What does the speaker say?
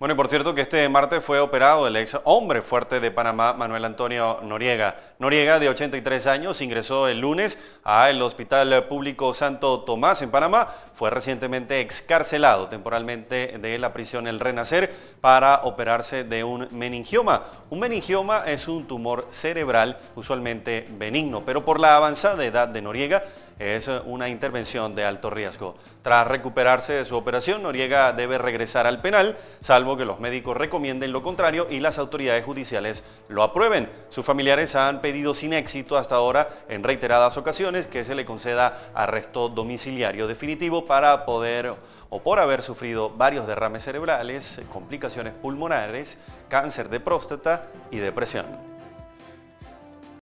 Bueno, y por cierto que este martes fue operado el ex hombre fuerte de Panamá, Manuel Antonio Noriega. Noriega, de 83 años, ingresó el lunes al Hospital Público Santo Tomás en Panamá. Fue recientemente excarcelado temporalmente de la prisión El Renacer para operarse de un meningioma. Un meningioma es un tumor cerebral usualmente benigno, pero por la avanzada edad de Noriega es una intervención de alto riesgo. Tras recuperarse de su operación, Noriega debe regresar al penal, salvo que los médicos recomienden lo contrario y las autoridades judiciales lo aprueben. Sus familiares han pedido sin éxito hasta ahora en reiteradas ocasiones que se le conceda arresto domiciliario definitivo para poder o por haber sufrido varios derrames cerebrales, complicaciones pulmonares, cáncer de próstata y depresión.